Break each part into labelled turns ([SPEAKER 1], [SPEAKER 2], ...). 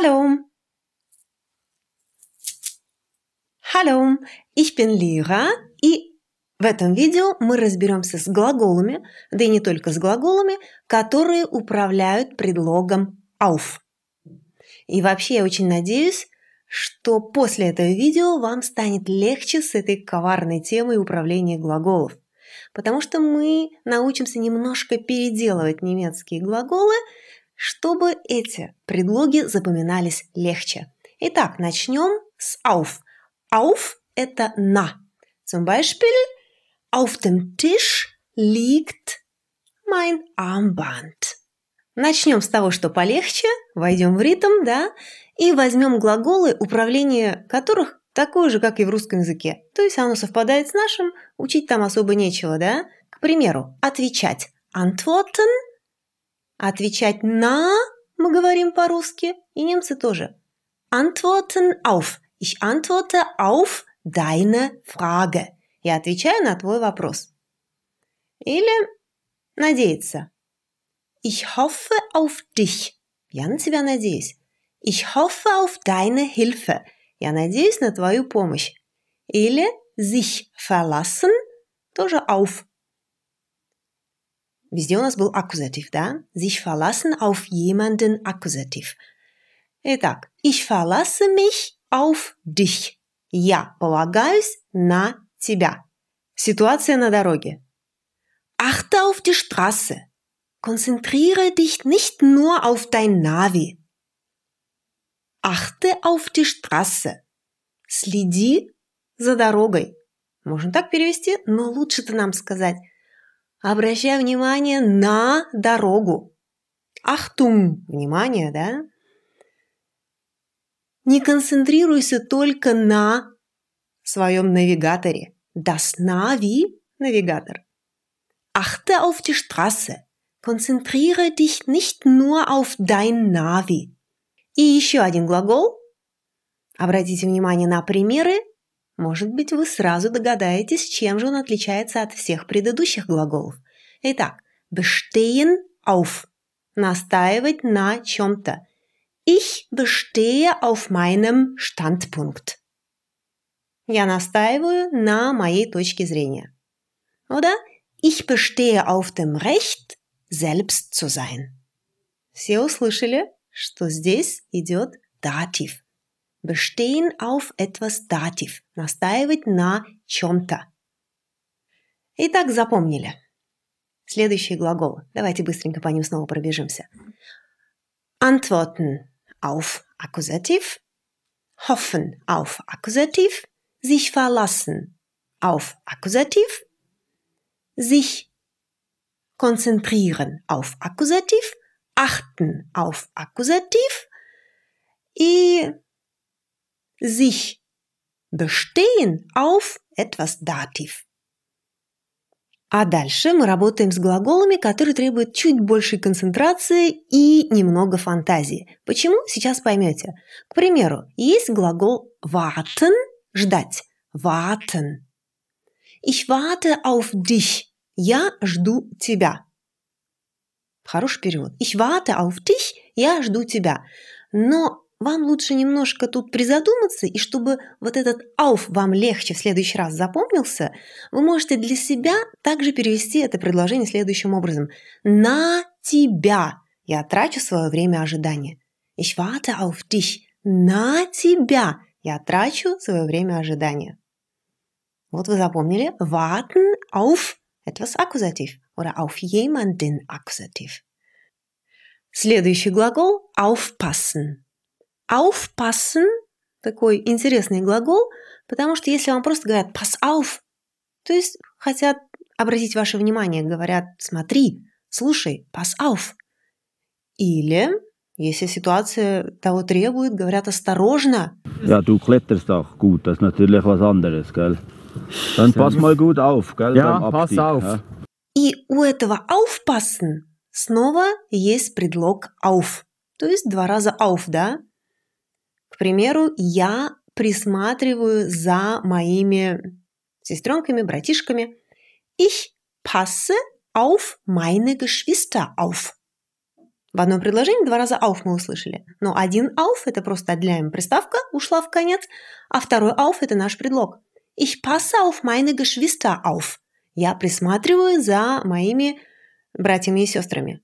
[SPEAKER 1] Hallo. Hallo, ich bin Lira, и в этом видео мы разберемся с глаголами, да и не только с глаголами, которые управляют предлогом auf. И вообще я очень надеюсь, что после этого видео вам станет легче с этой коварной темой управления глаголов. Потому что мы научимся немножко переделывать немецкие глаголы, чтобы эти предлоги запоминались легче. Итак, начнем с auf. Auf – это на. Zum Beispiel auf dem Tisch liegt mein Armband. Начнем с того, что полегче, войдем в ритм, да, и возьмем глаголы, управление которых такое же, как и в русском языке. То есть оно совпадает с нашим, учить там особо нечего, да? К примеру, отвечать. Antworten – Отвечать «на» мы говорим по-русски, и немцы тоже. Antworten auf. Ich antworte auf deine Frage. Я отвечаю на твой вопрос. Или надеяться. Ich hoffe auf dich. Я на тебя надеюсь. Ich hoffe auf deine Hilfe. Я надеюсь на твою помощь. Или sich verlassen, тоже auf. Везде у нас был аккузатив, да? Sich verlassen auf jemanden аккузатив. Итак, ich verlasse mich auf dich. Я полагаюсь на тебя. Ситуация на дороге. Achte auf die Straße. Konzentriere dich nicht nur auf dein Navi. Achte auf die Straße. Следи за дорогой. Можно так перевести, но лучше то нам сказать обращая внимание на дорогу. Ахтум, внимание, да? Не концентрируйся только на своем навигаторе. Das Navi – навигатор. Achte auf die Straße. Konzentriere dich nicht nur auf dein Navi. И еще один глагол. Обратите внимание на примеры может быть, вы сразу догадаетесь, чем же он отличается от всех предыдущих глаголов. Итак, bestehen auf – настаивать на чем-то. Ich bestehe auf meinem Standpunkt. Я настаиваю на моей точке зрения. да? ich bestehe auf dem Recht, selbst zu sein. Все услышали, что здесь идет датив – bestehen auf etwas Dativ, настаивать на чем-то. Итак, запомнили. Следующие глаголы. Давайте быстренько по ним снова пробежимся. Antworten auf Akkusativ, hoffen auf Akkusativ, sich verlassen auf Akkusativ, sich konzentrieren auf Akkusativ, achten auf Akkusativ и sich bestehen auf etwas Dativ. А дальше мы работаем с глаголами, которые требуют чуть большей концентрации и немного фантазии. Почему? Сейчас поймете. К примеру, есть глагол warten – ждать. Warten. Ich warte auf dich. Я жду тебя. Хороший перевод. Ich warte auf dich. Я жду тебя. Но вам лучше немножко тут призадуматься, и чтобы вот этот «ауф» вам легче в следующий раз запомнился, вы можете для себя также перевести это предложение следующим образом. «На тебя я трачу свое время ожидания». «Ich warte auf dich». «На тебя я трачу свое время ожидания». Вот вы запомнили «warten auf» – это вас аккузатив, oder «auf jemanden» аккузатив. Следующий глагол «aufpassen» aufpassen – такой интересный глагол, потому что если вам просто говорят pass auf, то есть хотят обратить ваше внимание, говорят «смотри», «слушай», «pass auf». Или, если ситуация того требует, говорят «осторожно». Ja, du kletterst auch gut, das ist natürlich was anderes, gell? Dann pass mal gut auf, gell? Ja, pass auf. Ja? И у этого «aufpassen» снова есть предлог «auf», то есть два раза «auf», да? К примеру, я присматриваю за моими сестренками, братишками. Ich passe auf meine Geschwister auf. В одном предложении два раза auf мы услышали. Но один auf – это просто для приставка, ушла в конец, а второй auf – это наш предлог. Ich passe auf meine Geschwister auf. Я присматриваю за моими братьями и сестрами.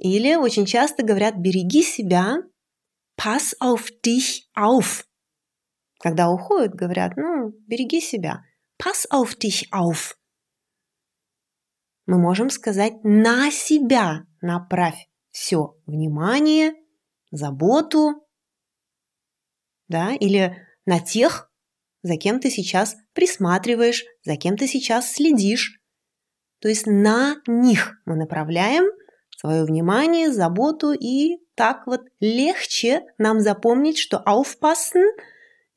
[SPEAKER 1] Или очень часто говорят «береги себя», pass auf dich auf. Когда уходят, говорят, ну, береги себя. Pass auf dich auf. Мы можем сказать на себя направь все внимание, заботу, да, или на тех, за кем ты сейчас присматриваешь, за кем ты сейчас следишь. То есть на них мы направляем – свое внимание, заботу, и так вот легче нам запомнить, что aufpassen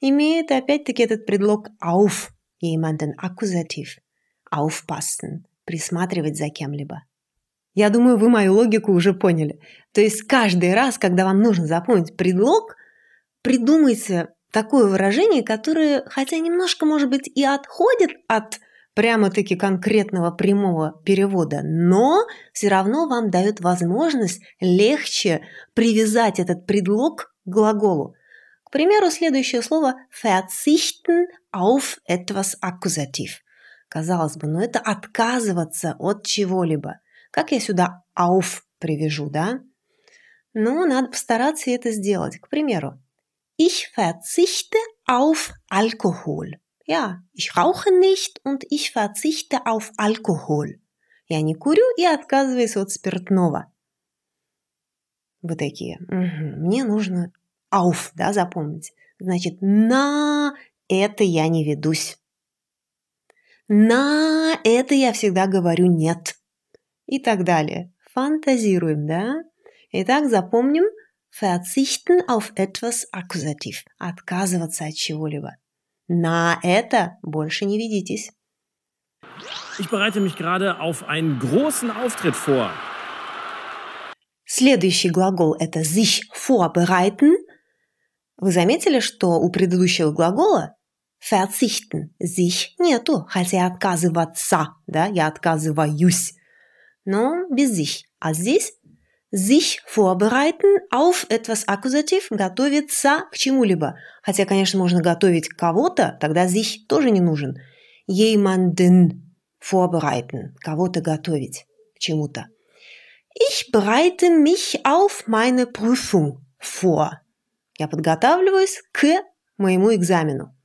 [SPEAKER 1] имеет опять-таки этот предлог auf, jemanden аккузатив, aufpassen, присматривать за кем-либо. Я думаю, вы мою логику уже поняли. То есть каждый раз, когда вам нужно запомнить предлог, придумайте такое выражение, которое, хотя немножко, может быть, и отходит от прямо-таки конкретного прямого перевода, но все равно вам дает возможность легче привязать этот предлог к глаголу. К примеру, следующее слово «verzichten auf etwas аккузатив». Казалось бы, но ну это отказываться от чего-либо. Как я сюда «auf» привяжу, да? Ну, надо постараться это сделать. К примеру, «ich verzichte auf Alkohol» ja, ich rauche nicht und ich verzichte auf алкоголь. Я не курю и отказываюсь от спиртного. Вот такие, угу, мне нужно auf, да, запомнить. Значит, на это я не ведусь. На это я всегда говорю нет. И так далее. Фантазируем, да? Итак, запомним verzichten auf etwas Akkusativ. Отказываться от чего-либо. На это больше не ведитесь. Ich bereite mich gerade auf Следующий глагол – это sich vorbereiten. Вы заметили, что у предыдущего глагола verzichten sich нету, хотя отказываться, да, я отказываюсь, но без sich. А здесь sich vorbereiten auf etwas Akkusativ – готовиться к чему-либо. Хотя, конечно, можно готовить кого-то, тогда sich тоже не нужен. Jemanden vorbereiten – кого-то готовить к чему-то. Ich bereite mich auf meine Prüfung vor. Я подготавливаюсь к моему экзамену.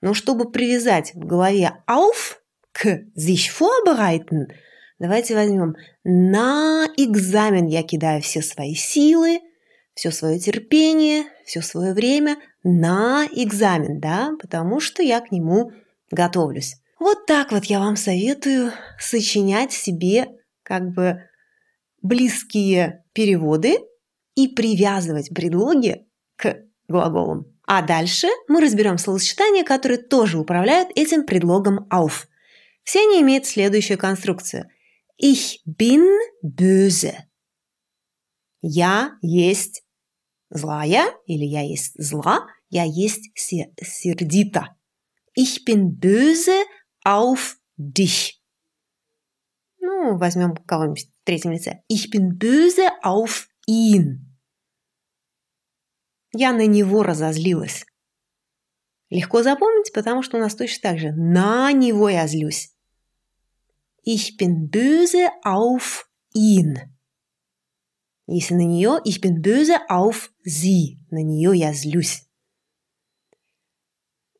[SPEAKER 1] Но чтобы привязать в голове auf к sich vorbereiten – Давайте возьмем на экзамен я кидаю все свои силы, все свое терпение, все свое время на экзамен, да, потому что я к нему готовлюсь. Вот так вот я вам советую сочинять себе как бы близкие переводы и привязывать предлоги к глаголам. А дальше мы разберем словосочетания, которые тоже управляют этим предлогом auf. Все они имеют следующую конструкцию – Ich bin böse. Я есть злая или я есть зла, я есть сердита. Ich bin böse auf dich. Ну, возьмем кого-нибудь в третьем лице. Ich bin böse auf ihn. Я на него разозлилась. Легко запомнить, потому что у нас точно так же. На него я злюсь ich bin böse auf ihn. Если на нее ich bin böse auf sie, на нее я злюсь.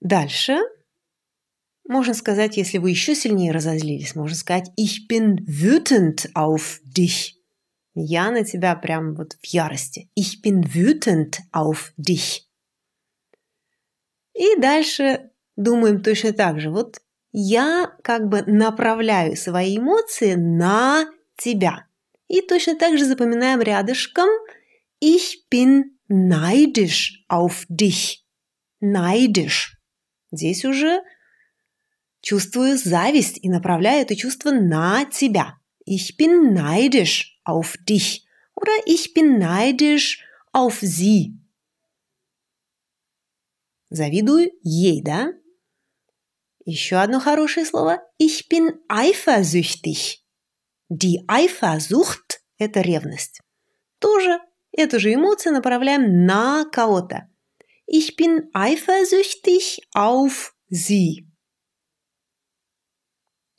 [SPEAKER 1] Дальше можно сказать, если вы еще сильнее разозлились, можно сказать ich bin wütend auf dich. Я на тебя прям вот в ярости. Ich bin wütend auf dich. И дальше думаем точно так же. Вот я как бы направляю свои эмоции на тебя. И точно так же запоминаем рядышком «Ich bin neidisch auf dich». Neidisch. Здесь уже чувствую зависть и направляю это чувство на тебя. Ich bin neidisch auf dich. Oder ich bin neidisch auf sie. Завидую ей, да? Еще одно хорошее слово. Ich bin eifersüchtig. Die Eifersucht – это ревность. Тоже эту же эмоцию направляем на кого-то. Ich bin eifersüchtig auf sie.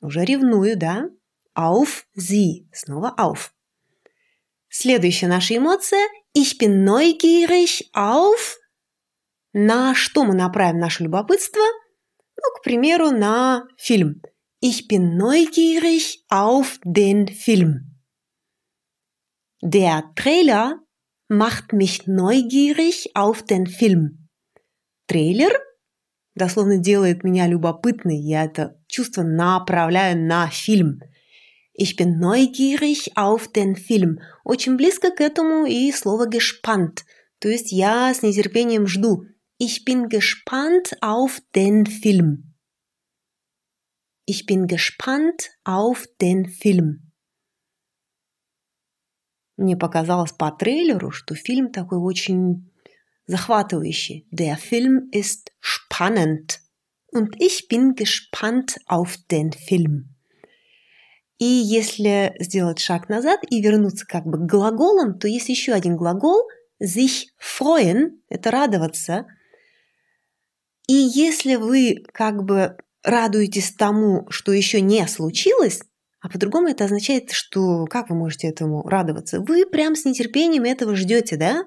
[SPEAKER 1] Уже ревную, да? Auf sie. Снова auf. Следующая наша эмоция – Ich bin neugierig auf… На что мы направим наше любопытство – ну, к примеру, на фильм. Ich bin neugierig auf den Film. Der Trailer macht mich neugierig auf den Film. Трейлер дословно делает меня любопытной. Я это чувство направляю на фильм. Ich bin neugierig auf den Film. Очень близко к этому и слово gespannt. То есть я с нетерпением жду. Ich bin gespannt auf den Film. Ich bin gespannt auf den Film. Мне показалось по трейлеру, что фильм такой очень захватывающий. Der Film ist spannend. Und ich bin gespannt auf den Film. И если сделать шаг назад и вернуться как бы к глаголам, то есть еще один глагол sich freuen – это радоваться – и если вы как бы радуетесь тому, что еще не случилось, а по-другому это означает, что как вы можете этому радоваться? Вы прям с нетерпением этого ждете, да?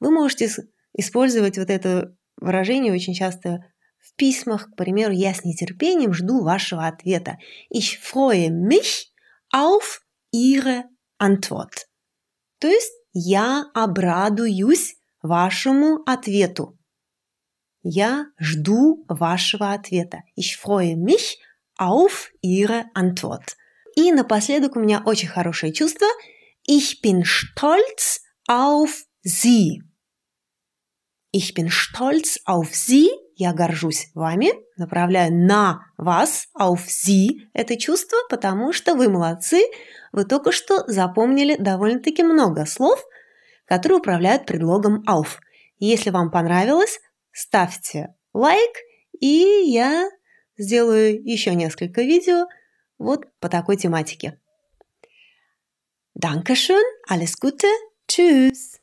[SPEAKER 1] Вы можете использовать вот это выражение очень часто в письмах. К примеру, я с нетерпением жду вашего ответа. Ich freue mich auf Ihre Antwort. То есть я обрадуюсь вашему ответу. Я жду вашего ответа. Ich freue mich auf Ihre Antwort. И напоследок у меня очень хорошее чувство. Ich bin stolz auf Sie. Ich bin stolz auf Sie. Я горжусь вами. Направляю на вас, auf Sie, это чувство, потому что вы молодцы. Вы только что запомнили довольно-таки много слов, которые управляют предлогом auf. Если вам понравилось, ставьте лайк, и я сделаю еще несколько видео вот по такой тематике. Dankeschön, alles Gute, tschüss!